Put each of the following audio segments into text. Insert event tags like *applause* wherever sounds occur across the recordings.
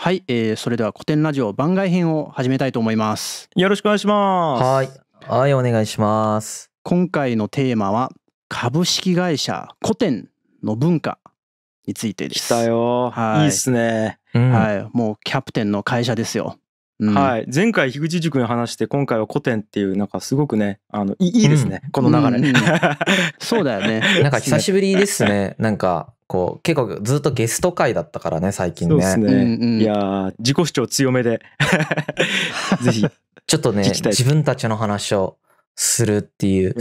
はい、えー、それでは古典ラジオ番外編を始めたいと思いますよろしくお願いしますはいはいお願いします今回のテーマは株式会社古典の文化についてです来たよ、はい、いいっすね、うん、はいもうキャプテンの会社ですようん、はい、前回樋口塾に話して今回は古典っていうなんかすごくねあのいいですね、うん、この流れ、ね、うん、*laughs* そうだよね *laughs* なんか久しぶりですねなんかこう結構ずっとゲスト会だったからね最近ねそうですね、うんうん、いや自己主張強めで *laughs* ぜひちょっとね自分たちの話をするっていう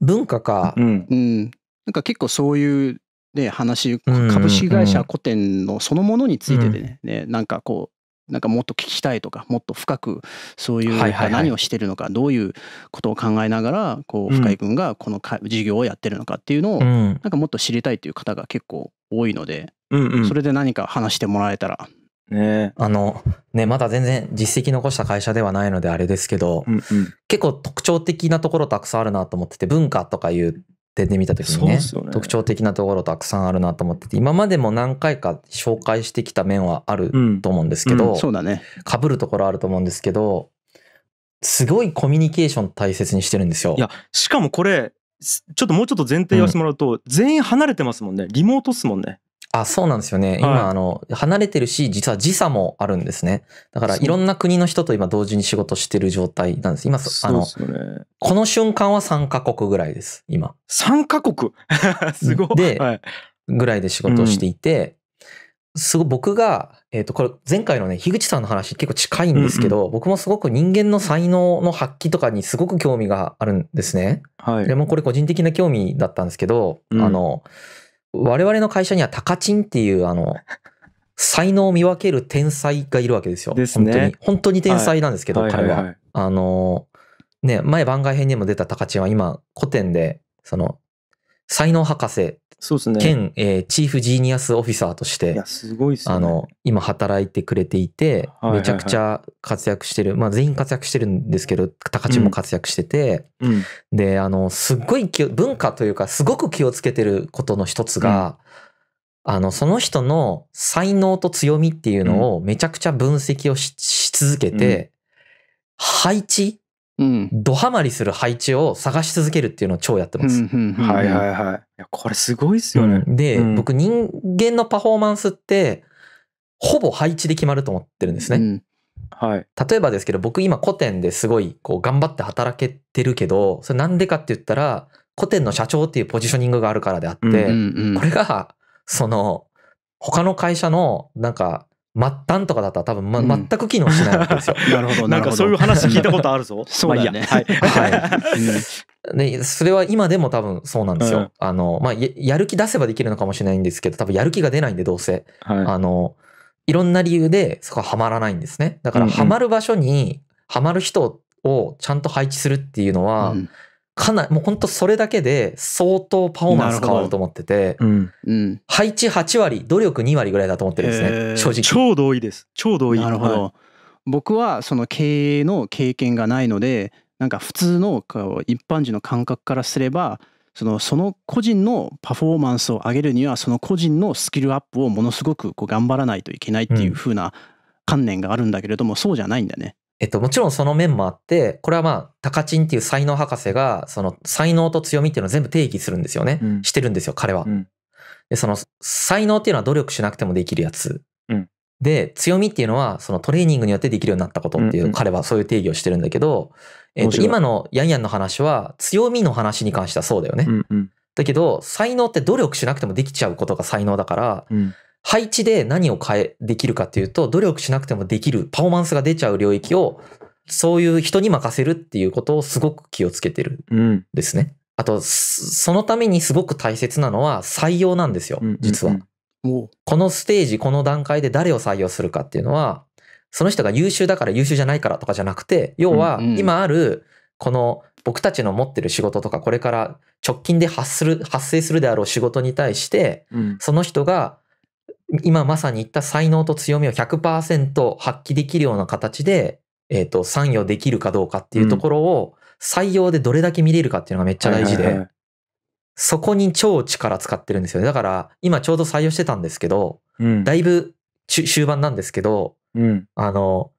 文化か、うん、なんか結構そういうね話株式会社古典のそのものについてでね,、ねなんかこうなんかもっと聞きたいとかもっと深くそういう何をしてるのかどういうことを考えながらこう深井君がこの事業をやってるのかっていうのをなんかもっと知りたいっていう方が結構多いのでそれで何か話してもらえたらねあの、ね、まだ全然実績残した会社ではないのであれですけど、うんうん、結構特徴的なところたくさんあるなと思ってて、文化とかいう出てみた時にね、ね、特徴的なところたくさんあるなと思ってて今までも何回か紹介してきた面はあると思うんですけど、うんうん、そうだねかぶるところあると思うんですけどすごいコミュニケーション大切にしてるんですよ。いやしかもこれちょっともうちょっと前提言わせてもらうと、うん、全員離れてますもんねリモートっすもんねあ、そうなんですよね。今、はい、あの、離れてるし、実は時差もあるんですね。だから、いろんな国の人と今同時に仕事してる状態なんです。今、あの、ね、この瞬間は3カ国ぐらいです、今。3カ国 *laughs* すごい。で、はい、ぐらいで仕事をしていて、うん、すごい僕が、えっ、ー、と、これ前回のね、樋口さんの話結構近いんですけど、うんうん、僕もすごく人間の才能の発揮とかにすごく興味があるんですね。はい。でもこれ個人的な興味だったんですけど、うん、あの、我々の会社にはタカチンっていうあの、才能を見分ける天才がいるわけですよ。ですね、本当に。本当に天才なんですけど、はい、彼は。はいはいはい、あの、ね、前番外編にも出たタカチンは今、古典で、その、才能博士そうですね。兼、えー、チーフジーニアスオフィサーとして、あの、今働いてくれていて、はいはいはい、めちゃくちゃ活躍してる。まあ、全員活躍してるんですけど、高知も活躍してて、うん、で、あの、すっごい文化というか、すごく気をつけてることの一つが、うん、あの、その人の才能と強みっていうのをめちゃくちゃ分析をし,、続けて、配置うん、ドハマりする配置を探し続けるっていうのを超やってます。はいはいはい。いやこれすごいっすよね。で、僕人間のパフォーマンスってほぼ配置で決まると思ってるんですね。はい、例えばですけど僕今古典ですごいこう頑張って働けてるけどそれなんでかって言ったら古典の社長っていうポジショニングがあるからであって、これがその他の会社のなんか末端とかだったら多分、ま、全く機能しないわけですよ。*laughs* なるほど。なんかそういう話聞いたことあるぞ。*laughs* そうだね。まあ、いいやはい。はいそれは今でも多分そうなんですよ。うん、あの、まあや、る気出せばできるのかもしれないんですけど、多分やる気が出ないんで、どうせ。はい、あの、いろんな理由でそこはハマらないんですね。だから、ハマる場所に、ハマる人をちゃんと配置するっていうのは、うんかなり、もうそれだけで相当パフォーマンス変わると思ってて、うん、配置8割、努力2割ぐらいだと思ってるんですね、えー、正直。超同意です。超同意。なるほど。はい、僕はその経営の経験がないので、なんか普通の一般人の感覚からすれば、そのその個人のパフォーマンスを上げるにはその個人のスキルアップをものすごくこう頑張らないといけないっていう風な観念があるんだけれども、そうじゃないんだね。えっと、もちろんその面もあって、これはまあ、タカチンっていう才能博士が、その才能と強みっていうのを全部定義するんですよね。うん、してるんですよ、彼は、うん、で、その才能っていうのは努力しなくてもできるやつ。うん、で、強みっていうのは、そのトレーニングによってできるようになったことっていう、うんうん、彼はそういう定義をしてるんだけど、えっと、今のヤンヤンの話は、強みの話に関してはそうだよね。うんうん、だけど、才能って努力しなくてもできちゃうことが才能だから、配置で何を変え、できるかっていうと、努力しなくてもできる、パフォーマンスが出ちゃう領域を、そういう人に任せるっていうことをすごく気をつけてるんですね。うん、あと、そのためにすごく大切なのは採用なんですよ、実は。このステージ、この段階で誰を採用するかっていうのは、その人が優秀だから優秀じゃないからとかじゃなくて、要は今ある、この僕たちの持ってる仕事とか、これから直近で発する、発生するであろう仕事に対して、その人が今まさに言った才能と強みを100%発揮できるような形で、えっ、ー、と、参与できるかどうかっていうところを、採用でどれだけ見れるかっていうのがめっちゃ大事で、そこに超力使ってるんですよね。だから、今ちょうど採用してたんですけど、うん、だいぶ終盤なんですけど、うん、あの、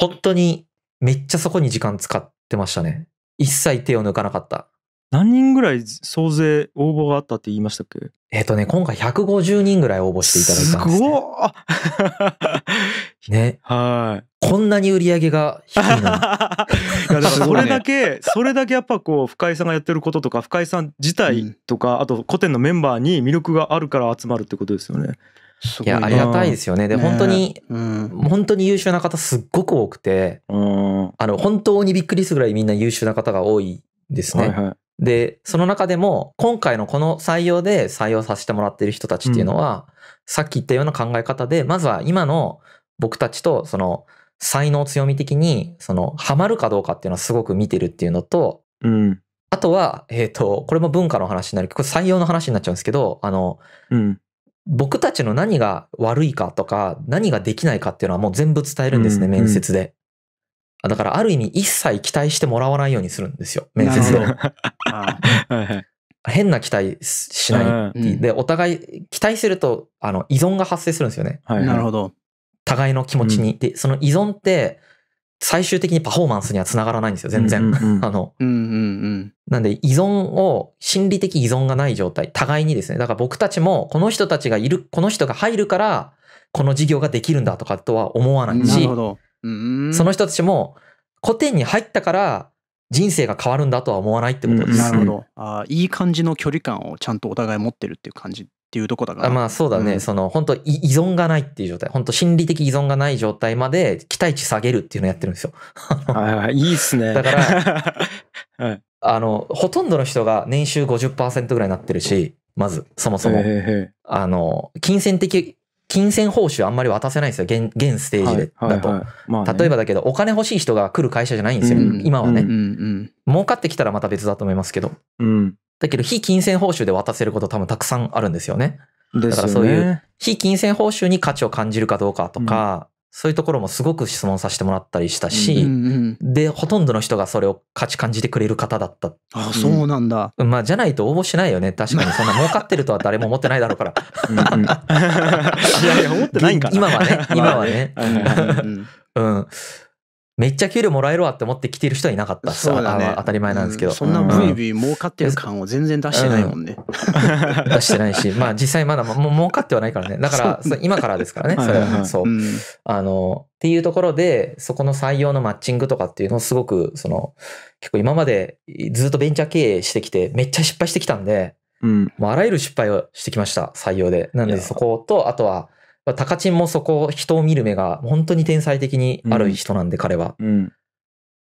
本当にめっちゃそこに時間使ってましたね。一切手を抜かなかった。何人ぐらい総勢応募があったって言いましたっけえっ、ー、とね、今回150人ぐらい応募していただいたんです、ね。すご *laughs* ね。はい。こんなに売り上げが低いな。*laughs* い *laughs* それだけ、それだけやっぱこう、深井さんがやってることとか、深井さん自体とか、うん、あと古典のメンバーに魅力があるから集まるってことですよね。いいやありがたいですよね。で、ね、本当に、うん、本当に優秀な方すっごく多くて、うん、あの本当にびっくりするぐらいみんな優秀な方が多いですね。はいはい、で、その中でも、今回のこの採用で採用させてもらってる人たちっていうのは、うん、さっき言ったような考え方で、まずは今の僕たちと、その、才能強み的に、その、ハマるかどうかっていうのはすごく見てるっていうのと、うん、あとは、えっ、ー、と、これも文化の話になる、これ採用の話になっちゃうんですけど、あの、うん、僕たちの何が悪いかとか、何ができないかっていうのはもう全部伝えるんですね、面接で。だからある意味一切期待してもらわないようにするんですよ、面接を。*laughs* 変な期待しない、で、お互い期待すると、あの、依存が発生するんですよね。はい、なるほど。互いの気持ちに。で、その依存って、最終的にパフォーマンスには繋がらないんですよ、全然。*laughs* あの、なんで依存を、心理的依存がない状態、互いにですね。だから僕たちも、この人たちがいる、この人が入るから、この事業ができるんだとかとは思わないし、なるほど。その人たちも古典に入ったから人生が変わるんだとは思わないってことです。うん、なるほどあいい感じの距離感をちゃんとお互い持ってるっていう感じっていうとこだから。まあそうだね、うん、その本当依存がないっていう状態、本当心理的依存がない状態まで期待値下げるっていうのをやってるんですよ。*laughs* いい、いっすね。だから、*laughs* はい、あの、ほとんどの人が年収50%ぐらいになってるし、まず、そもそも。あの、金銭的金銭報酬あんまり渡せないんですよ。現、現ステージで、だと、例えばだけど、お金欲しい人が来る会社じゃないんですよ。うん、今はね、うんうんうん、儲かってきたらまた別だと思いますけど。うん、だけど、非金銭報酬で渡せること多分たくさんあるんですよね。だからそういう、非金銭報酬に価値を感じるかどうかとか、そういうところもすごく質問させてもらったりしたし、うんうんうん、で、ほとんどの人がそれを価値感じてくれる方だった。ああ、そうなんだ。まあ、じゃないと応募しないよね。確かに、そんな *laughs* 儲かってるとは誰も思ってないだろうから。うんうん、*laughs* いやいや、思ってないんかな。今はね、今はね。うん。めっちゃ給料もらえるわって思って来てる人はいなかったそうだ、ね、当たり前なんですけど、うん、そんな v イブイ儲かってる感を全然出してないもんね、うん、*laughs* 出してないしまあ実際まだも儲かってはないからねだから今からですからね *laughs* そは、いはい、そう、うん、あのっていうところでそこの採用のマッチングとかっていうのをすごくその結構今までずっとベンチャー経営してきてめっちゃ失敗してきたんで、うん、もうあらゆる失敗をしてきました採用でなんでそことあとは高知もそこ、人を見る目が本当に天才的にある人なんで、彼は。うん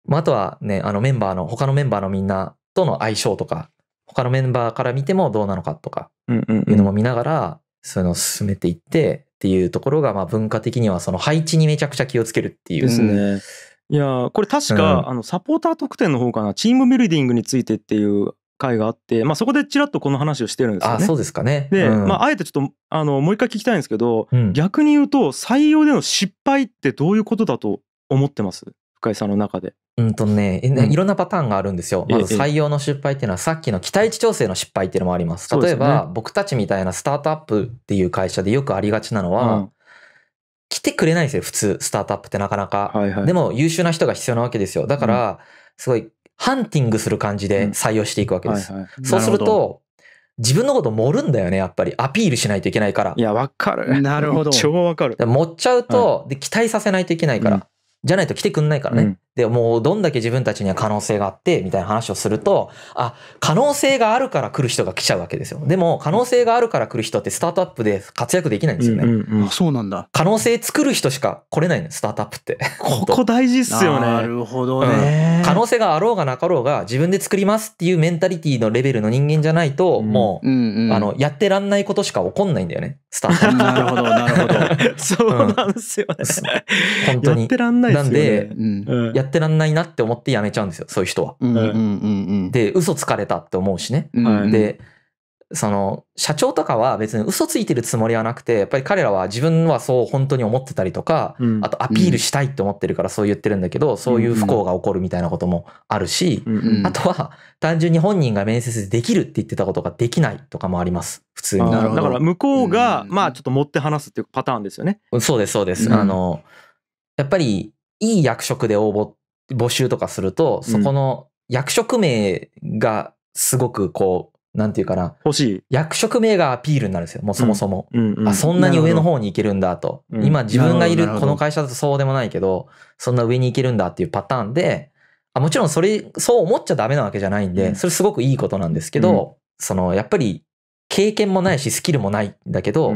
まあ、あとはね、あのメンバーの、他のメンバーのみんなとの相性とか、他のメンバーから見てもどうなのかとか、いうのも見ながら、そういうのを進めていってっていうところが、まあ文化的にはその配置にめちゃくちゃ気をつけるっていう。ですね。いやこれ確か、うん、あのサポーター特典の方かなチームビルディングについてっていう会があって、まあ、そこでちらっとこの話をしてるんですよね。あそうですかね。で、うん、まあ、あえてちょっとあのもう一回聞きたいんですけど、うん、逆に言うと採用での失敗ってどういうことだと思ってます深井さんの中で。うんとね、いろんなパターンがあるんですよ。うん、まず採用の失敗っていうのは、さっきの期待値調整の失敗っていうのもあります。例えば、ね、僕たちみたいなスタートアップっていう会社でよくありがちなのは、うん、来てくれないんですよ、普通、スタートアップってなかなか。はいはい、でも、優秀な人が必要なわけですよ。だから、すごいハンティングする感じで採用していくわけです。そうすると、自分のこと盛るんだよね、やっぱり。アピールしないといけないから。いや、わかる。なるほど。*laughs* 超わかる。盛っちゃうと、はい、で、期待させないといけないから。うん、じゃないと来てくんないからね。で、もうどんだけ自分たちには可能性があって、みたいな話をすると、あ、可能性があるから来る人が来ちゃうわけですよ。でも、可能性があるから来る人ってスタートアップで活躍できないんですよね。うんうんうん、そうなんだ。可能性作る人しか来れないの、スタートアップって。ここ大事っすよね。なるほどね、うん、可能性があろうがなかろうが、自分で作りますっていうメンタリティのレベルの人間じゃないと、もう、うんうん、あの、やってらんないことしか起こんないんだよね、スタートアップ。なるほど、なるほど。そうなんですよね。うん、本当に。やってらんないすよね。なんで、うんやってらんないなって思ってやめちゃうんですよそういう人は。で嘘つかれたって思うしね。でその社長とかは別に嘘ついてるつもりはなくてやっぱり彼らは自分はそう本当に思ってたりとか、あとアピールしたいって思ってるからそう言ってるんだけど、そういう不幸が起こるみたいなこともあるし、あとは単純に本人が面接でできるって言ってたことができないとかもあります普通にだから向こうが、まあちょっと持って話すっていうパターンですよねそうですそうです、あのやっぱりいい役職で応募、募集とかすると、そこの役職名がすごくこう、なんていうかな。欲しい。役職名がアピールになるんですよ。もうそもそも。うんうん、あ、そんなに上の方に行けるんだと。今自分がいるこの会社だとそうでもないけど、そんな上に行けるんだっていうパターンで、あもちろんそれ、そう思っちゃダメなわけじゃないんで、それすごくいいことなんですけど、その、やっぱり経験もないしスキルもないんだけど、う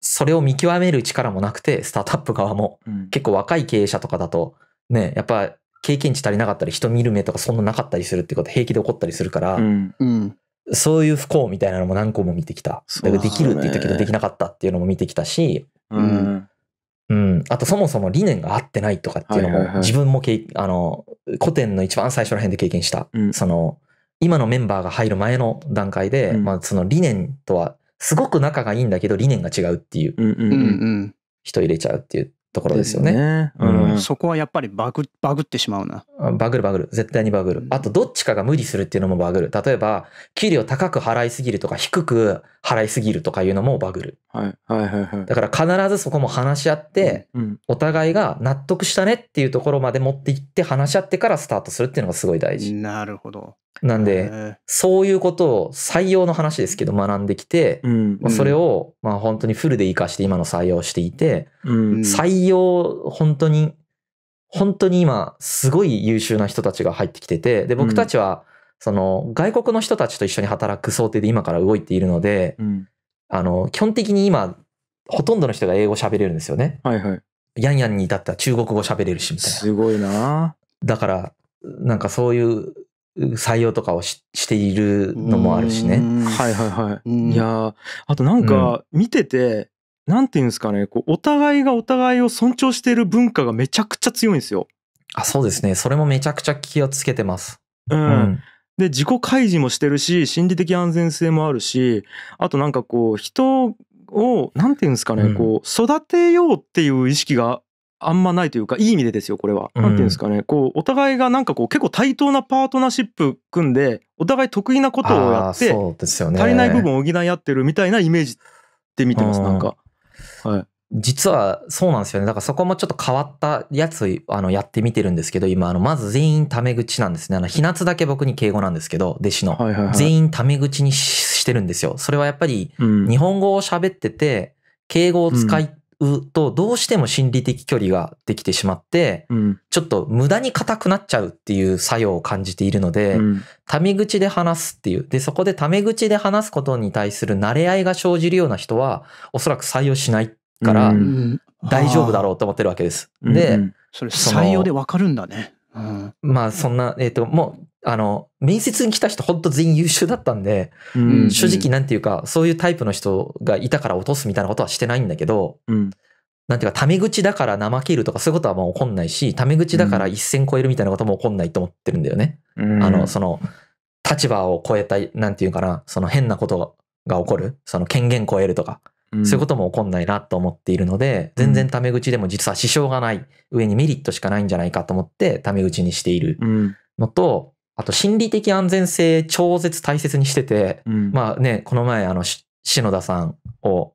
それを見極める力もなくて、スタートアップ側も、うん、結構若い経営者とかだと、ね、やっぱ経験値足りなかったり、人見る目とかそんななかったりするってこと平気で起こったりするから、うんうん、そういう不幸みたいなのも何個も見てきた。だからできるって言ったけどできなかったっていうのも見てきたし、うん、うん、あとそもそも理念が合ってないとかっていうのも、自分もけ、あの、古典の一番最初ら辺で経験した。その、今のメンバーが入る前の段階で、まあその理念とはすごく仲がいいんだけど理念が違うっていう、人入れちゃうっていうところですよね。うん、そこはやっぱりバグバグってしまうな。バグるバグる。絶対にバグる。あと、どっちかが無理するっていうのもバグる。例えば、給料高く払いすぎるとか、低く払いすぎるとかいうのもバグる。はい。はいはいはい。だから必ずそこも話し合って、うんお互いが納得したねっていうところまで持っていって話し合ってからスタートするっていうのがすごい大事。なるほど。なんで、そういうことを採用の話ですけど学んできて、うんそれをまあ本当にフルで活かして今の採用していて、うん、採用本当に、本当に今すごい優秀な人たちが入ってきてて、で、僕たちはその外国の人たちと一緒に働く想定で今から動いているので、うん、あの、基本的に今ほとんどの人が英語喋れるんですよね。はいはい。ヤンヤンに至ったら中国語喋れるしみたいな。すごいなだから、なんかそういう採用とかをしているのもあるしね。はいはいはい。いやあとなんか見てて、うん、なんていうんですかね、こうお互いがお互いを尊重している文化がめちゃくちゃ強いんですよ。あ、そうですね。それもめちゃくちゃ気をつけてます。うん、うんで自己開示もしてるし心理的安全性もあるしあとなんかこう人をなんていうんですかね、うん、こう育てようっていう意識があんまないというかいい意味でですよこれは。何、うん、ていうんですかねこうお互いがなんかこう結構対等なパートナーシップ組んでお互い得意なことをやって、ね、足りない部分を補い合ってるみたいなイメージって見てます、うん、なんか。はい、実はそうなんですよねだからそこもちょっと変わったやつあのやってみてるんですけど今あのまず全員タメ口なんですねあの日夏だけ僕に敬語なんですけど弟子の、はいはいはい、全員タメ口にしてるんですよそれはやっぱり日本語を喋ってて敬語を使い、うんうとどうしても心理的距離ができてしまって、うん、ちょっと無駄に硬くなっちゃうっていう作用を感じているので、うん、タメ口で話すっていうでそこでタメ口で話すことに対する慣れ合いが生じるような人はおそらく採用しないから、大丈夫だろうと思ってるわけです。で、それ採用でわかるんだね。まあそんな、えっ、ー、ともうあの、面接に来た人ほんと全員優秀だったんで、うんうん、正直なんていうか、そういうタイプの人がいたから落とすみたいなことはしてないんだけど、うん、なんていうか、タメ口だから怠けるとかそういうことはもう起こんないし、タメ口だから一線超えるみたいなことも起こんないと思ってるんだよね。うん、あの、その、立場を超えた、なんていうかな、その変なことが起こる、その権限超えるとか、そういうことも起こんないなと思っているので、全然タメ口でも実は支障がない、上にメリットしかないんじゃないかと思って、タメ口にしているのと、あと心理的安全性超絶大切にしてて、うん、まあね、この前あの、篠田さんを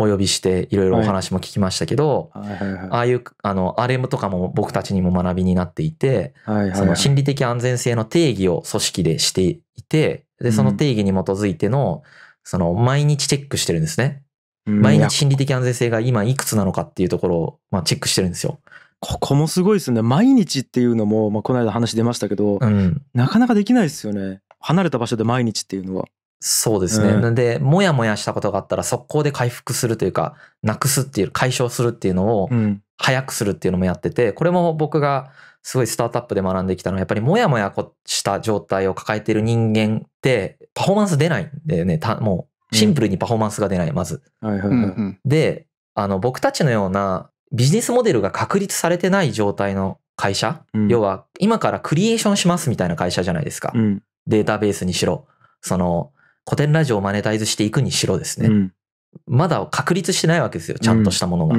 お呼びしていろいろお話も聞きましたけど、ああいう、あの、アレムとかも僕たちにも学びになっていて、その心理的安全性の定義を組織でしていて、で、その定義に基づいての、その毎日チェックしてるんですね。毎日心理的安全性が今いくつなのかっていうところを、まあ、チェックしてるんですよ。ここもすごいですね毎日っていうのも、まあ、この間話出ましたけど、うん、なかなかできないですよね離れた場所で毎日っていうのは。そうですね。うん、なんで、もやもやしたことがあったら、速攻で回復するというか、なくすっていう、解消するっていうのを、早くするっていうのもやってて、これも僕がすごいスタートアップで学んできたのは、やっぱりもやもやした状態を抱えている人間って、パフォーマンス出ないんだよね。もう、シンプルにパフォーマンスが出ない、まず。で、あの、僕たちのような、ビジネスモデルが確立されてない状態の会社、うん、要は今からクリエーションしますみたいな会社じゃないですか、うん、データベースにしろその古典ラジオをマネタイズしていくにしろですね、うん、まだ確立してないわけですよちゃんとしたものが。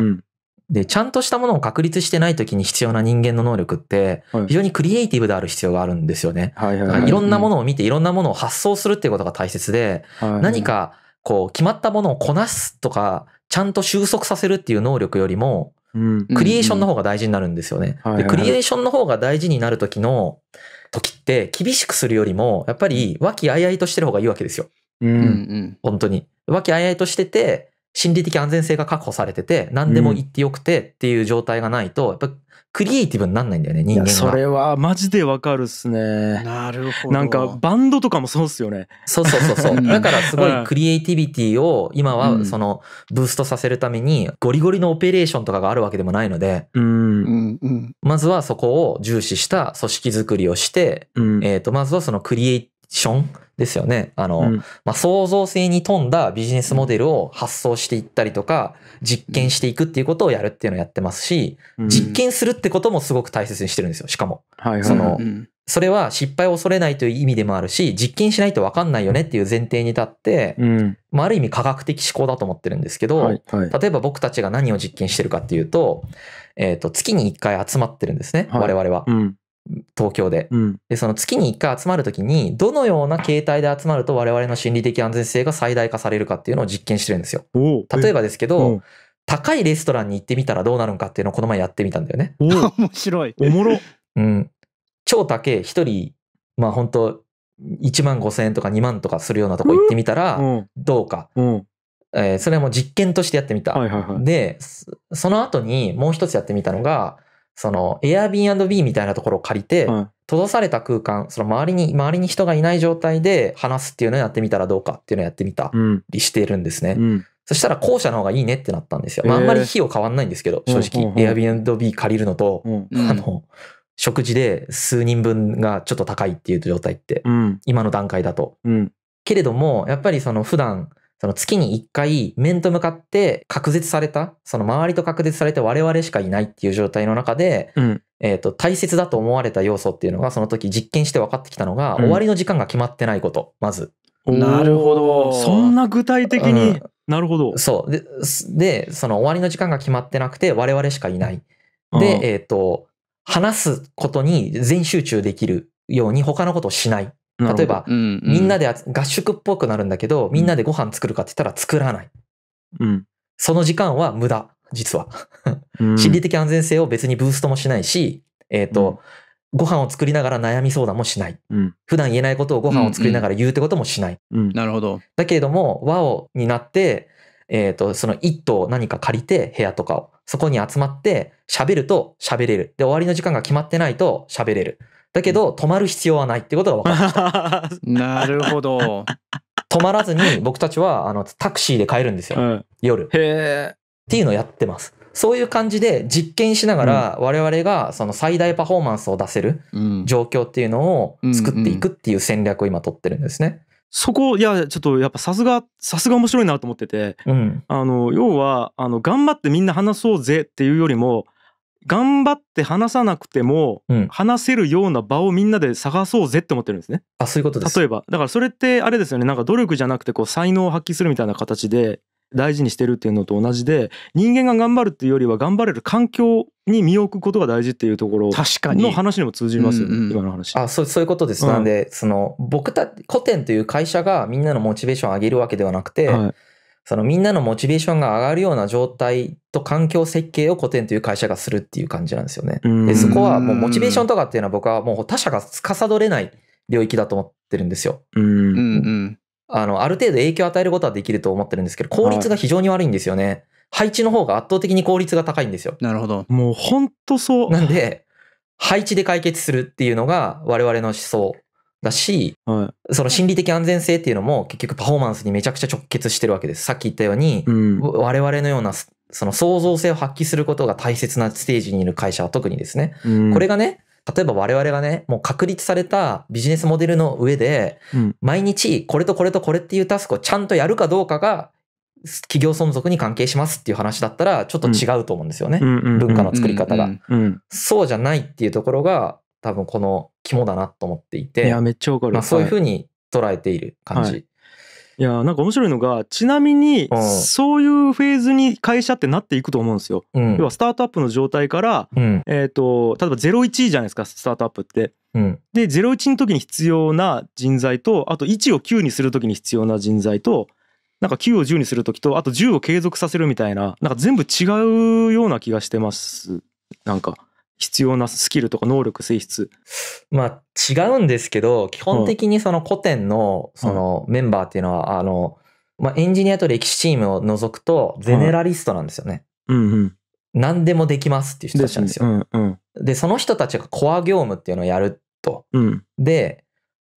でちゃんとしたものを確立してない時に必要な人間の能力って非常にクリエイティブである必要があるんですよね。はい、いろんなものを見ていろんなものを発想するっていうことが大切で、何かこう決まったものをこなすとかちゃんと収束させるっていう能力よりもクリエーションの方が大事になるんですよね。でクリエーションの方が大事になる時の時って厳しくするよりもやっぱり和気あいあいとしてる方がいいわけですよ。うん、本当に。和気あいあいとしてて心理的安全性が確保されてて、何でも言ってよくてっていう状態がないと、やっぱクリエイティブになんないんだよね、人間が。それはマジでわかるっすね。なるほど。なんかバンドとかもそうっすよね。そうそうそうそう。だからすごいクリエイティビティを今はそのブーストさせるためにゴリゴリのオペレーションとかがあるわけでもないので、うん、まずはそこを重視した組織づくりをして、うん、えっ、ー、と、まずはそのクリエイションですよね。あの、うん、まあ、創造性に富んだビジネスモデルを発想していったりとか、実験していくっていうことをやるっていうのをやってますし、実験するってこともすごく大切にしてるんですよ、しかも。はいはいその、それは失敗を恐れないという意味でもあるし、実験しないと分かんないよねっていう前提に立って、うん、まあ、ある意味科学的思考だと思ってるんですけど、はいはい、例えば僕たちが何を実験してるかっていうと、えっ、ー、と、月に1回集まってるんですね、はい、我々は。東京で。うん、で、その月に1回集まるときに、どのような形態で集まると我々の心理的安全性が最大化されるかっていうのを実験してるんですよ。例えばですけど、高いレストランに行ってみたらどうなるんかっていうのをこの前やってみたんだよね。お *laughs* 面白い。おもろ。*laughs* うん。超高い、一人、まあ本当1万5千円とか2万とかするようなとこ行ってみたら、どうか。うんえー、それも実験としてやってみた、はいはいはい、でその後にもう一つやってみたのがその Airbnb みたいなところを借りて、閉ざされた空間、その周りに、周りに人がいない状態で話すっていうのをやってみたらどうかっていうのをやってみたりしているんですね。うんうんそしたら後者の方がいいねってなったんですよ。まあ、あんまり費用変わんないんですけど、正直。Airbnb 借りるのと、あの、食事で数人分がちょっと高いっていう状態って、今の段階だと。けれども、やっぱりその普段その月に一回面と向かって隔絶された、その周りと隔絶されて我々しかいないっていう状態の中で、うん、えっ、と、大切だと思われた要素っていうのが、その時実験して分かってきたのが、うん、終わりの時間が決まってないこと、まず。なるほど。そんな具体的に、うん、なるほど。そうで。で、その終わりの時間が決まってなくて、我々しかいない。で、えっ、ー、と、話すことに全集中できるように他のことをしない。例えば、うんうん、みんなで合宿っぽくなるんだけど、みんなでご飯作るかって言ったら作らない。うん、その時間は無駄、実は。*laughs* 心理的安全性を別にブーストもしないし、えっ、ー、と、うん、ご飯を作りながら悩み相談もしない、うん。普段言えないことをご飯を作りながら言うってこともしない。なるほど。だけれども、和をになって、えっ、ー、と、その一棟何か借りて、部屋とかを。そこに集まって、喋ると喋れる。で、終わりの時間が決まってないと喋れる。だけど止まる必要はないってことが分かった *laughs* なるほど止まらずに僕たちはあのタクシーで帰るんですよ、うん、夜っていうのをやってますそういう感じで実験しながら我々がその最大パフォーマンスを出せる状況っていうのを作っていくっていう戦略を今取ってるんですね。そこいやちょっとやっぱさすがさすが面白いなと思ってて、うん、あの要はあの頑張ってみんな話そうぜっていうよりも頑張って話さなくても、話せるような場をみんなで探そうぜって思ってるんですね。あそういうことです例えばだからそれってあれですよねなんか努力じゃなくてこう才能を発揮するみたいな形で大事にしてるっていうのと同じで人間が頑張るっていうよりは頑張れる環境に身を置くことが大事っていうところの話にも通じますよね、うんうん、今の話あそうそういうことです、うん、なんでその僕たち古典という会社がみんなのモチベーションを上げるわけではなくて、はいそのみんなのモチベーションが上がるような状態と環境設計を古典という会社がするっていう感じなんですよね。で、そこはもうモチベーションとかっていうのは僕はもう他者が司れない領域だと思ってるんですよ。うん。うんうんあの、ある程度影響を与えることはできると思ってるんですけど、効率が非常に悪いんですよね。はい、配置の方が圧倒的に効率が高いんですよ。なるほど。もうほんとそう。なんで、配置で解決するっていうのが我々の思想だし、はい、その心理的安全性っていうのも結局パフォーマンスにめちゃくちゃ直結してるわけです。さっき言ったように、うん、我々のようなその創造性を発揮することが大切なステージにいる会社は特にですね、うん、これがね、例えば我々がね、もう確立されたビジネスモデルの上で、うん、毎日これとこれとこれっていうタスクをちゃんとやるかどうかが、企業存続に関係しますっていう話だったら、ちょっと違うと思うんですよね。文化の作り方が。そうじゃないっていうところが、多分この肝だなと思っていていやめっちゃわかる、まあ、そういうふうに捉えている感じ、はい、いやなんか面白いのがちなみにそういうフェーズに会社ってなっていくと思うんですよ、うん、要はスタートアップの状態から、うん、えーと、例えば01じゃないですかスタートアップって、うん、で01の時に必要な人材とあと1を9にする時に必要な人材となんか9を10にする時とあと10を継続させるみたいななんか全部違うような気がしてますなんか必要なスキルとか能力性質まあ違うんですけど基本的にその古典のそのメンバーっていうのは、あの、まあ、エンジニアと歴史チームを除くとゼネラリストなんですよね。うんうん何でもできますっていう人たちなんですよ。で、ねうんうん、で、その人たちがコア業務っていうのをやると。うん、で、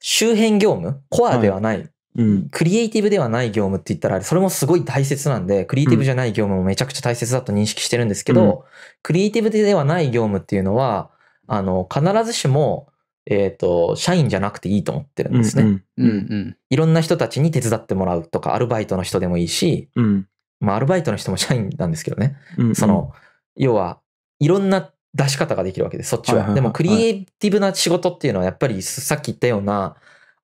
周辺業務、コアではないうん、クリエイティブではない業務って言ったら、それもすごい大切なんで、クリエイティブじゃない業務もめちゃくちゃ大切だと認識してるんですけど、うん、クリエイティブではない業務っていうのは、あの、必ずしも、えっ、ー、と、社員じゃなくていいと思ってるんですね。うんうん、うん、いろんな人たちに手伝ってもらうとか、アルバイトの人でもいいし、うん、まあ、アルバイトの人も社員なんですけどね。うんうん、その、要は、いろんな出し方ができるわけです、そっちは。はいはいはい、でも、クリエイティブな仕事っていうのは、やっぱりさっき言ったような、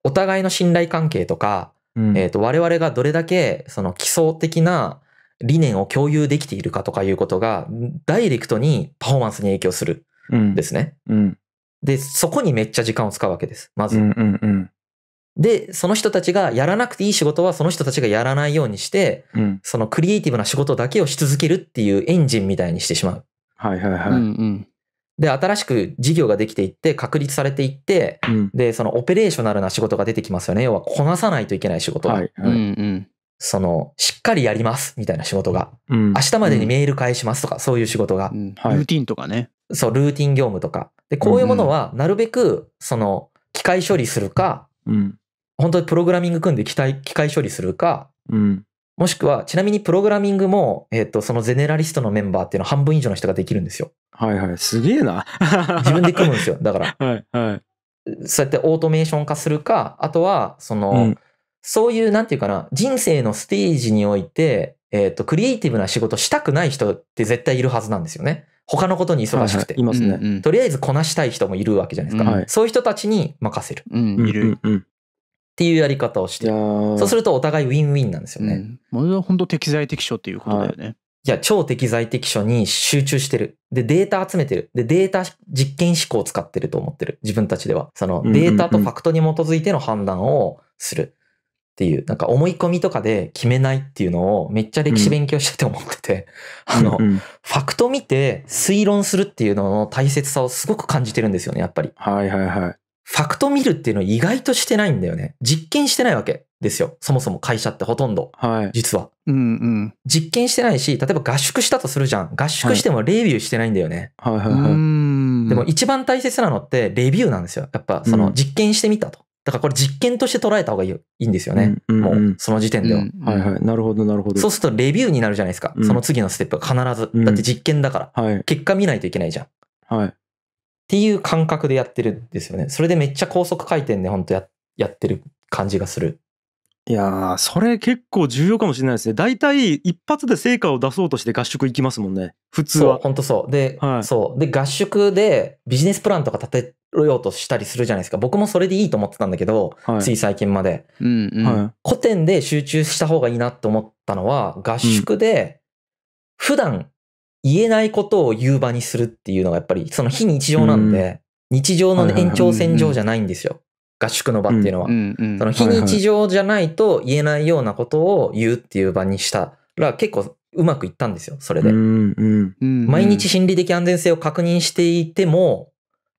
お互いの信頼関係とか、うん、えっ、と、我々がどれだけ、その基礎的な理念を共有できているかとかいうことが、ダイレクトにパフォーマンスに影響するんですね。うん、うん、で、そこにめっちゃ時間を使うわけです、まず。うんうんうんで、その人たちがやらなくていい仕事はその人たちがやらないようにして、うん、そのクリエイティブな仕事だけをし続けるっていうエンジンみたいにしてしまう。はいはいはい。うんうん、で、新しく事業ができていって、確立されていって、うん、で、そのオペレーショナルな仕事が出てきますよね。要は、こなさないといけない仕事はいはいうんその、しっかりやります、みたいな仕事が。うん、明日までにメール返しますとか、そういう仕事が、うんはい、ルーティンとかね。そう、ルーティン業務とか。で、こういうものは、なるべく、その、機械処理するか、うん、本当にプログラミング組んで機械処理するか、うん、もしくは、ちなみにプログラミングも、えっ、ー、と、そのゼネラリストのメンバーっていうのは半分以上の人ができるんですよ。はいはい。すげえな。自分で組むんですよ。だから。*laughs* はいはい。そうやってオートメーション化するか、あとは、その、うん、そういう、なんていうかな、人生のステージにおいて、えっ、ー、と、クリエイティブな仕事したくない人って絶対いるはずなんですよね。他のことに忙しくて。はいはい、いますね、うんうん。とりあえずこなしたい人もいるわけじゃないですか。うんはい、そういう人たちに任せる。うん、いる。っていうやり方をしてそうするとお互いウィンウィンなんですよね。うん、本当適材適所っていうことだよね。い、や、超適材適所に集中してる。で、データ集めてる。で、データ実験思考を使ってると思ってる。自分たちでは。そのデータとファクトに基づいての判断をする。っていう、なんか思い込みとかで決めないっていうのをめっちゃ歴史勉強してて思ってて、うん、あの、うんうん、ファクト見て推論するっていうのの大切さをすごく感じてるんですよね、やっぱり。はいはいはい。ファクト見るっていうのは意外としてないんだよね。実験してないわけですよ。そもそも会社ってほとんど。はい。実は。うんうん。実験してないし、例えば合宿したとするじゃん。合宿してもレビューしてないんだよね。はい、はい、はいはいでも一番大切なのってレビューなんですよ。やっぱその実験してみたと。だからこれ実験として捉えた方がいいいいんですよね。うんうんうん、もうその時点では、うんはいはい。なるほどなるほど。そうするとレビューになるじゃないですか。うん、その次のステップは必ず。だって実験だから、うんはい。結果見ないといけないじゃん。はい。っていう感覚でやってるんですよね。それでめっちゃ高速回転で本当ややってる感じがする。いやー、それ結構重要かもしれないですね。大体一発で成果を出そうとして合宿行きますもんね。普通は。そう、本当そう。で、はい、そう。で、合宿でビジネスプランとか立てようとしたりするじゃないですか。僕もそれでいいと思ってたんだけど、はい、つい最近まで。うんうん、古典で集中した方がいいなと思ったのは、合宿で、普段言えないことを言う場にするっていうのがやっぱりその非日常なんで、日常の延長線上じゃないんですよ。合宿の場っていうのは。その非日常じゃないと言えないようなことを言うっていう場にしたら結構うまくいったんですよ、それで。毎日心理的安全性を確認していても、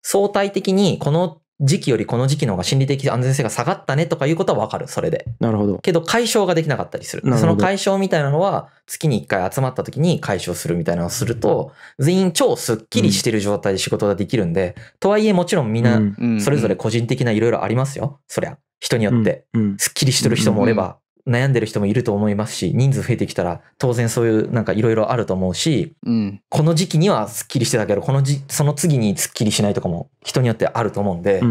相対的にこの時期よりこの時期の方が心理的安全性が下がったねとかいうことはわかる、それで。なるほど。けど解消ができなかったりする。るその解消みたいなのは、月に一回集まった時に解消するみたいなのをすると、全員超スッキリしてる状態で仕事ができるんで、うん、とはいえもちろんみんな、それぞれ個人的ないろいろありますよ、そりゃ。人によって。スッキリしてる人もおれば、悩んでる人もいると思いますし、人数増えてきたら当然そういうなんかいろいろあると思うし、うん、この時期にはスッキリしてたけど、このじ、その次にスッキリしないとかも人によってあると思うんで、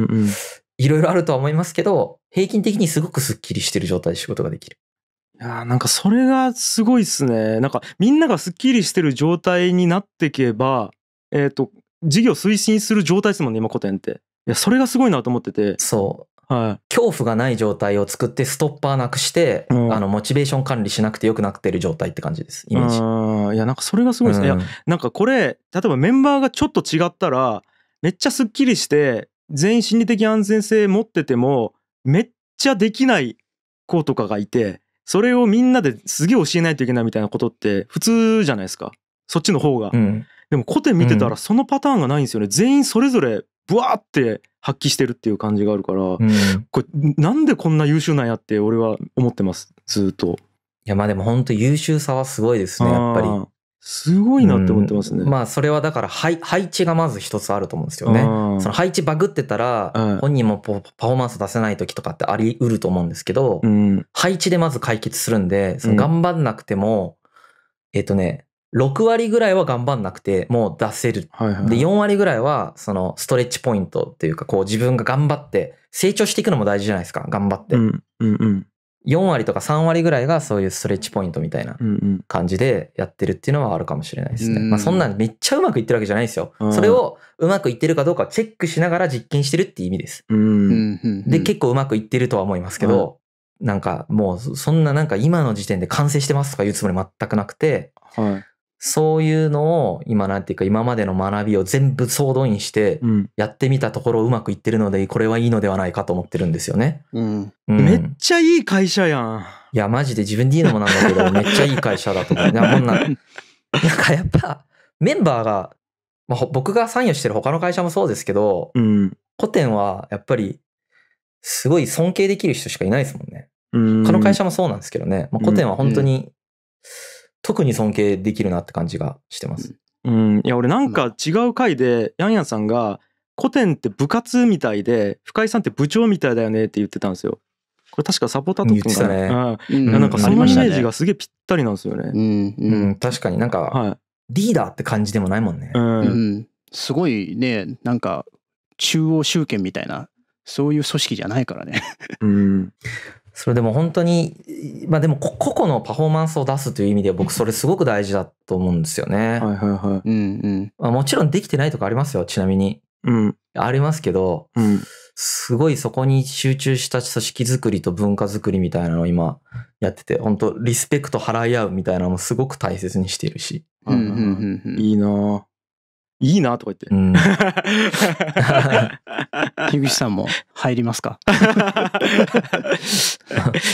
いろいろあるとは思いますけど、平均的にすごくスッキリしてる状態で仕事ができる。いやなんかそれがすごいっすね。なんかみんながスッキリしてる状態になっていけば、えっ、ー、と、事業推進する状態ですもんね、今古典って。いや、それがすごいなと思ってて。そう。はい、恐怖がない状態を作ってストッパーなくして、うん、あのモチベーション管理しなくてよくなってる状態って感じですイメージいやなんかそれがすごいですね、うん、いやなんかこれ例えばメンバーがちょっと違ったらめっちゃすっきりして全員心理的安全性持っててもめっちゃできない子とかがいてそれをみんなですげえ教えないといけないみたいなことって普通じゃないですかそっちの方が、うん、でも古典見てたらそのパターンがないんですよね、全員それぞれブワーって発揮してるっていう感じがあるから、うん、これなんでこんな優秀なんやって俺は思ってますずっといやまあでも本当優秀さはすごいですねやっぱりすごいなって思ってますね。うん、まあそれはだから配配置がまず一つあると思うんですよね。その配置バグってたら本人もパフォーマンス出せない時とかってあり得ると思うんですけど、うん、配置でまず解決するんで、その頑張んなくても、うん、えっ、とね、6割ぐらいは頑張んなくてもう出せる、はいはい、で4割ぐらいはそのストレッチポイントっていうかこう自分が頑張って成長していくのも大事じゃないですか頑張って、うんうんうん、4割とか3割ぐらいがそういうストレッチポイントみたいな感じでやってるっていうのはあるかもしれないですね、うん、まあ、そんなんめっちゃうまくいってるわけじゃないですよ、それをうまくいってるかどうかチェックしながら実験してるって意味です、うん、で結構うまくいってるとは思いますけど、なんかもうそんななんか今の時点で完成してますとか言うつもり全くなくて、はいそういうのを今なんていうか今までの学びを全部総動員してやってみたところうまくいってるのでこれはいいのではないかと思ってるんですよね。うん、うん、めっちゃいい会社やん。いやマジで自分でいいのもなんだけどめっちゃいい会社だと思う。なこんな *laughs* なんかやっぱメンバーが、まあ、僕が参与してる他の会社もそうですけど、うん、古典はやっぱりすごい尊敬できる人しかいないですもんね。うん、他の会社もそうなんですけどね、まあ、古典は本当に特に尊敬できるなって感じがしてます。うん、いや俺なんか違う回でヤンヤンさんが古典って部活みたいで深井さんって部長みたいだよねって言ってたんですよ。これ確かサポーターとか言ってたね。なんかそのイメージがすげえぴったりなんですよね。うん、うんうん、確かになんかリーダーって感じでもないもんね。うん、うん、すごいねなんか中央集権みたいなそういう組織じゃないからねうん。それでも本当に、まあでも個々のパフォーマンスを出すという意味で僕それすごく大事だと思うんですよね。はいはいはい。うんうん。まもちろんできてないとかありますよ、ちなみに。うん。ありますけど、うん、すごいそこに集中した組織づくりと文化づくりみたいなのを今やってて、本当リスペクト払い合うみたいなのもすごく大切にしているし。うん、いいないいなとか言って。うん、*laughs* 樋口さんも入りますか *laughs*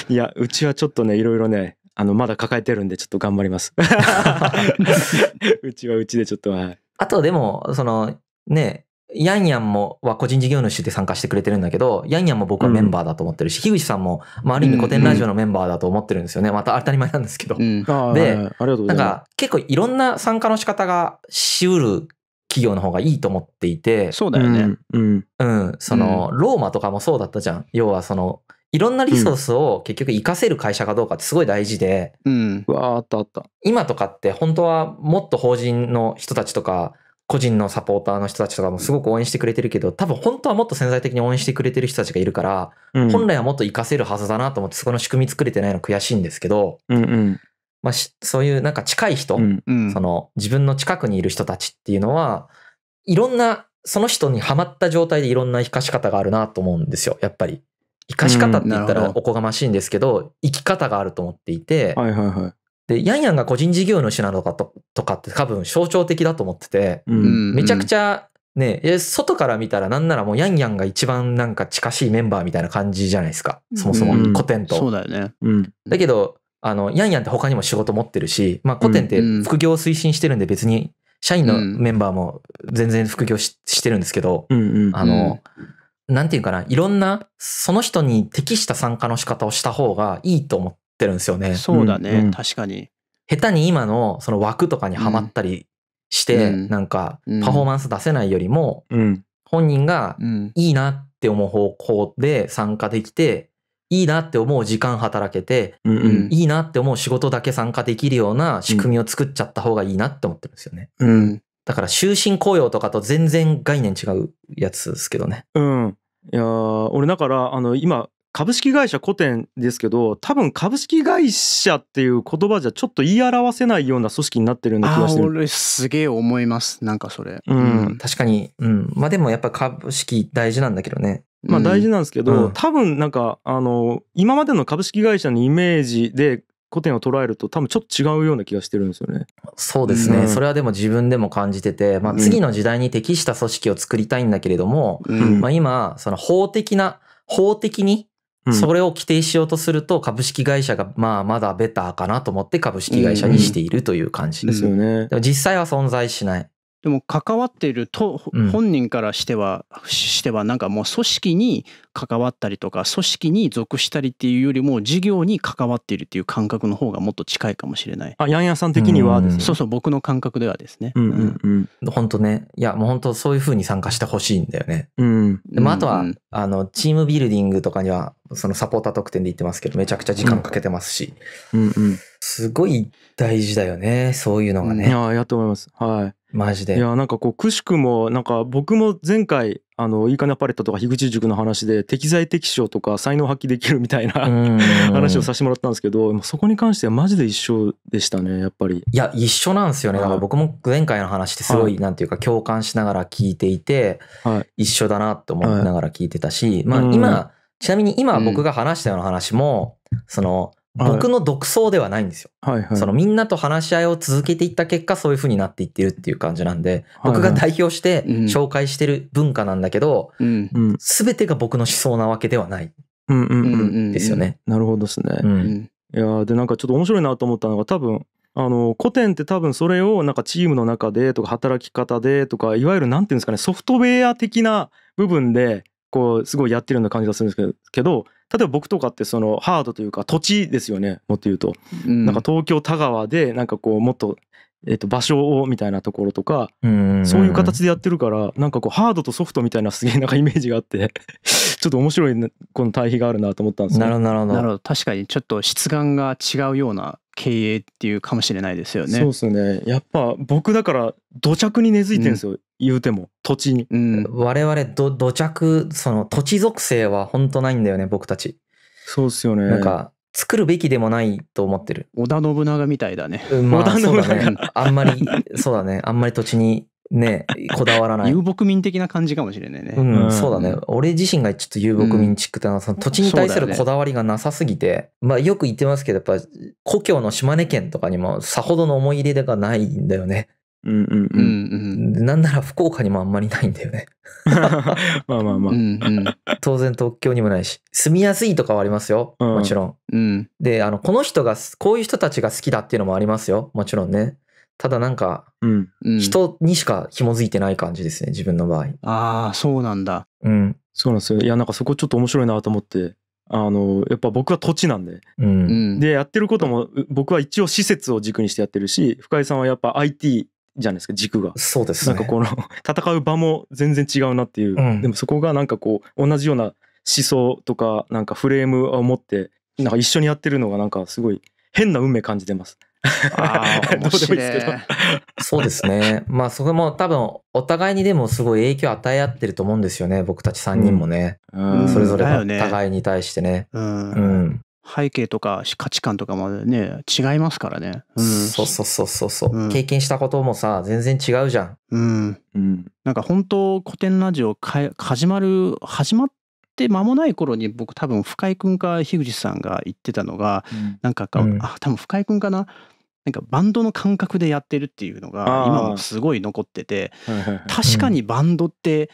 いや、うちはちょっとね、いろいろね、あの、まだ抱えてるんで、ちょっと頑張ります。*laughs* うちはうちでちょっと、はあとでも、その、ね、ヤンヤンもは個人事業主で参加してくれてるんだけど、ヤンヤンも僕はメンバーだと思ってるし、うん、樋口さんも、まあ、ある意味古典ラジオのメンバーだと思ってるんですよね。うんうん、また当たり前なんですけど。うん、で、なんか結構いろんな参加の仕方がしうる企業の方がいいと思っていて。そうだよね。うん。うん。その、ローマとかもそうだったじゃん。要はその、いろんなリソースを結局活かせる会社かどうかってすごい大事で。うん。わあったあった。今とかって本当はもっと法人の人たちとか、個人のサポーターの人たちとかもすごく応援してくれてるけど、多分本当はもっと潜在的に応援してくれてる人たちがいるから、うん、本来はもっと活かせるはずだなと思って、そこの仕組み作れてないの悔しいんですけど、うんうん、まあ、そういうなんか近い人、うんうん、その自分の近くにいる人たちっていうのはいろんなその人にはまった状態でいろんな生かし方があるなと思うんですよやっぱり生かし方って言ったらおこがましいんですけどうんど、生き方があると思っていて、はいはいはい、でヤンヤンが個人事業主なのかととかって多分象徴的だと思ってて、うんうん、めちゃくちゃね外から見たらなんならもうヤンヤンが一番なんか近しいメンバーみたいな感じじゃないですかそもそも古典と、うん、そうだよね、だけどあの、ヤンヤンって他にも仕事持ってるし、まあ、古典って副業を推進してるんで別に、社員のメンバーも全然副業ししてるんですけど、あの、なんていうかな、いろんな、その人に適した参加の仕方をした方がいいと思ってるんですよね。そうだね、うん確かに。下手に今のその枠とかにはまったりして、うん、なんかパフォーマンス出せないよりも、本人がいいなって思う方向で参加できて、いいなって思う時間働けて、うんうん、いいなって思う仕事だけ参加できるような仕組みを作っちゃった方がいいなって思ってるんですよね。うん。だから終身雇用とかと全然概念違うやつですけどね。うん。いや俺だから、あの、今、株式会社古典ですけど多分株式会社っていう言葉じゃちょっと言い表せないような組織になってるような気がしてる俺すげえ思いますなんかそれ、うん、うん、確かに、うん、まあでもやっぱ株式大事なんだけどねまあ、大事なんですけど、うん、多分なんかあの今までの株式会社のイメージで古典を捉えると多分ちょっと違うような気がしてるんですよね。そうですね、うん、それはでも自分でも感じてて、まあ、次の時代に適した組織を作りたいんだけれども、うん、まあ、今その法的な法的にそれを規定しようとすると株式会社がまあまだベターかなと思って株式会社にしているという感じですよね。でも実際は存在しない。でも関わっていると、本人からしては、うん、してはなんかもう組織に関わったりとか組織に属したりっていうよりも事業に関わっているっていう感覚の方がもっと近いかもしれない。あヤンヤさん的には、ねうそうそう僕の感覚ではですね。うんうんうんうん、本当ねいやもう本当そういうふうに参加してほしいんだよね。うん、でもあとは、うんうん、あのチームビルディングとかにはそのサポーター特典で言ってますけどめちゃくちゃ時間かけてますし。うん、うんうんすごい大事だよねそういうのがね。いややと思います。はいマジでいやなんかこうくしくもなんか僕も前回あのいいかなパレットとか樋口塾の話で適材適所とか才能発揮できるみたいな話をさせてもらったんですけどそこに関してはマジで一緒でしたねやっぱりいや一緒なんですよねだから僕も前回の話ってすごいなんていうか共感しながら聞いていて、はい、一緒だなと思いながら聞いてたし、はい、まあ今ちなみに今僕が話したような話もその僕の独創ではないんですよ、はいはいそのみんなと話し合いを続けていった結果そういうふうになっていってるっていう感じなんで、僕が代表して紹介してる文化なんだけど、うん、全てが僕の思想なわけではないですよね。なるほどですね。うん、いやでなんかちょっと面白いなと思ったのが多分あの古典って多分それをなんかチームの中でとか働き方でとかいわゆる何て言うんですかねソフトウェア的な部分でこうすごいやってるような感じがするんですけど例えば僕とかってそのハードというか土地ですよねもっと言うと、うん、なんか東京田川でなんかこうもっと,、えー、と場所をみたいなところとか、そういう形でやってるからなんかこうハードとソフトみたいなすげえなんかイメージがあってちょっと面白いこの対比があるなと思ったんですね。なるほどなるほど確かにちょっと質感が違うような経営っていうかもしれないですよね。そうですね。やっぱ僕だから土着に根付いてるんですよ。うん、言うても土地に、うん、我々ど土着その土地属性は本当ないんだよね僕たちそうっすよねなんか作るべきでもないと思ってる織田信長みたいだね、織田信長、ね、あんまりそうだねあんまり土地にねこだわらない遊牧民的な感じかもしれないね、うん、うん、そうだね、俺自身がちょっと遊牧民地区ってのは、土地に対するこだわりがなさすぎて、ね、まあよく言ってますけどやっぱ故郷の島根県とかにもさほどの思い入れがないんだよねうんうんうん。なんなら福岡にもあんまりないんだよね *laughs* まあまあまあ当然東京にもないし。住みやすいとかはありますよ。もちろん。うん、で、あの、この人が、こういう人たちが好きだっていうのもありますよ。もちろんね。ただなんか、人にしか紐づいてない感じですね、自分の場合。ああ、そうなんだ。うん。そうなんですよ。いや、なんかそこちょっと面白いなと思って。あのやっぱ僕は土地なんで、うん、でやってることも僕は一応施設を軸にしてやってるし深井さんはやっぱ IT じゃないですか軸がそうです、ね、なんかこの *laughs* 戦う場も全然違うなっていう、うん、でもそこがなんかこう同じような思想とかなんかフレームを持ってなんか一緒にやってるのがなんかすごい変な運命感じてます。ああ、面 *laughs* 白いですけど。そうですね。まあそこも多分お互いにでもすごい影響与え合ってると思うんですよね。僕たち3人もね。うん、それぞれお互いに対してね。うん、うん、背景とか価値観とかもね、違いますからね。うん、そうそうそうそうそう、ん、経験したこともさ、全然違うじゃん。うん。うん、なんか本当古典ラジオ始まる、始まって間もない頃に僕多分深井君か樋口さんが言ってたのが、うん、なんかか、うん、あ、多分深井君かな。なんかバンドの感覚でやってるっていうのが今もすごい残ってて、確かにバンドって、うん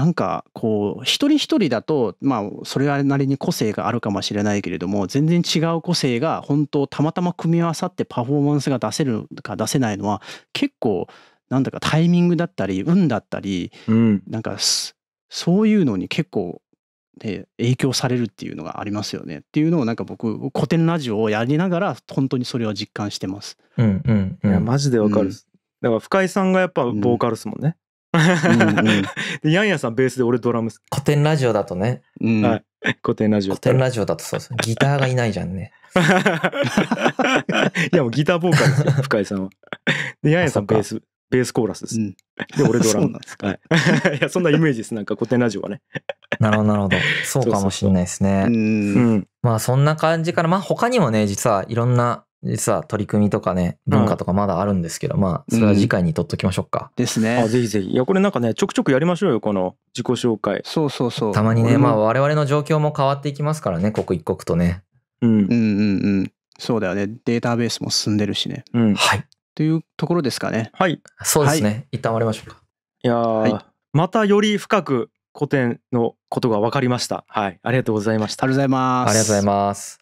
なんかこう一人一人だとまあそれなりに個性があるかもしれないけれども全然違う個性が本当たまたま組み合わさってパフォーマンスが出せるか出せないのは結構なんだかタイミングだったり運だったり、なんかそういうのに結構、ね、影響されるっていうのがありますよねっていうのをなんか僕古典ラジオをやりながら本当にそれは実感してます。うんうんうん、いやマジでわかる、うん、だから深井さんがやっぱボーカルですもんね。うん、う *laughs* ん、でヤンヤさんベースで俺ドラム古典ラジオだとね、うん、はい、古典ラジオ古典ラジオだとそうそうギターがいないじゃんね *laughs* いやもうギターボーカルですよ *laughs* 深井さんはでヤンヤさんベースベースコーラスです、うん、で俺ドラムなんではい、いやそんなイメージですなんか古典ラジオはねなるほどなるほどそうかもしれないですねうまあそんな感じからまあ他にもね実はいろんな実は取り組みとかね、文化とかまだあるんですけど、うん、まあ、それは次回に取っときましょうか。うん、ですね。あ、ぜひぜひ。いや、これなんかね、ちょくちょくやりましょうよ、この自己紹介。そうそうそう。たまにね、まあ、我々の状況も変わっていきますからね、刻一刻とね。うん。うんうんうん。そうだよね。データベースも進んでるしね。うん。はい。というところですかね。はい。そうですね。はい、一旦終わりましょうか。いや、はい、またより深く古典のことが分かりました。はい。ありがとうございました。ありがとうございます。ありがとうございます。